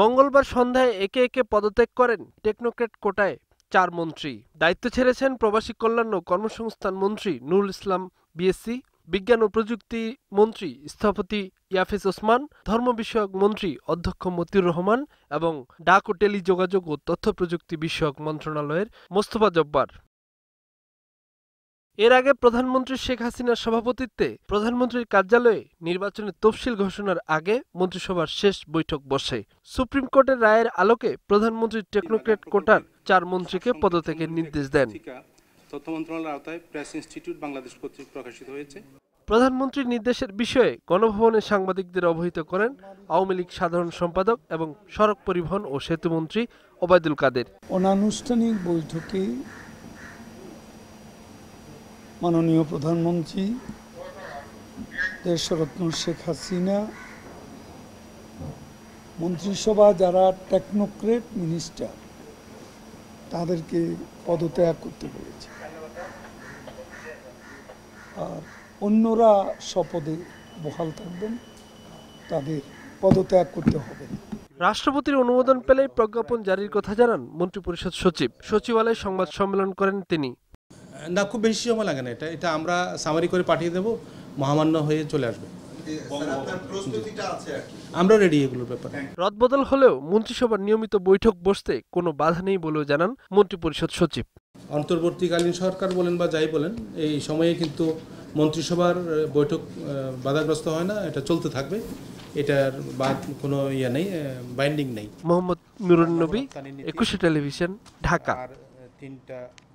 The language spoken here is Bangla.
মঙ্গলবার সন্ধ্যায় একে একে পদত্যাগ করেন টেকনোক্রেট কোটায় চার মন্ত্রী দায়িত্ব ছেড়েছেন প্রবাসী কল্যাণ ও কর্মসংস্থান মন্ত্রী নুরুল ইসলাম বিএসসি বিজ্ঞান ও প্রযুক্তি মন্ত্রী স্থপতি ইয়াফেজ ওসমান ধর্ম বিষয়ক মন্ত্রী অধ্যক্ষ মতিউর রহমান এবং ডাক ও টেলিযোগাযোগ ও তথ্য প্রযুক্তি বিষয়ক মন্ত্রণালয়ের মোস্তফা জব্বার এর আগে প্রধানমন্ত্রী শেখ হাসিনার সভাপতিত্বে প্রধানমন্ত্রীর কার্যালয়ে নির্বাচনের তফসিল ঘোষণার আগে মন্ত্রিসভার শেষ বৈঠক বসে সুপ্রিম কোর্টের রায়ের আলোকে প্রধানমন্ত্রী টেকনোক্রেট কোটার চার মন্ত্রীকে পদত্যাগের নির্দেশ দেন তথ্য মন্ত্রণালয়ের আওতায় প্রেস ইনস্টিটিউট বাংলাদেশ কর্তৃক প্রকাশিত হয়েছে প্রধানমন্ত্রীর নির্দেশের বিষয়ে গণভবনে সাংবাদিকদের অবহিত করেন আওয়ামী লীগ সাধারণ সম্পাদক এবং সড়ক পরিবহন ও সেতুমন্ত্রী ওবায়দুল কাদের অনানুষ্ঠানিক বৈঠকে মাননীয় প্রধানমন্ত্রী দেশরত্ন শেখ হাসিনা মন্ত্রিসভা যারা টেকনোক্রেট মিনিস্টার তাদেরকে পদত্যাগ করতে বলেছে আর অন্যরা স্বপদে বহাল থাকবেন তাদের পদত্যাগ করতে হবে রাষ্ট্রপতির অনুমোদন পেলেই প্রজ্ঞাপন জারির কথা জানান মন্ত্রিপরিষদ সচিব সচিবালয়ে সংবাদ সম্মেলন করেন তিনি না খুব বেশি সময় লাগে না এটা এটা আমরা সামারি করে পাঠিয়ে দেব মহামান্য হয়ে চলে আসবে আমরা রেডি এগুলোর ব্যাপারে রদবদল হলেও মন্ত্রিসভার নিয়মিত বৈঠক বসতে কোনো বাধা নেই বলেও জানান মন্ত্রিপরিষদ সচিব অন্তর্বর্তীকালীন সরকার বলেন বা যাই বলেন এই সময়ে কিন্তু মন্ত্রিসভার বৈঠক বাধাগ্রস্ত হয় না এটা চলতে থাকবে এটার বাদ কোনো ইয়া নেই বাইন্ডিং নেই মোহাম্মদ নুরুন নবী একুশে টেলিভিশন ঢাকা তিনটা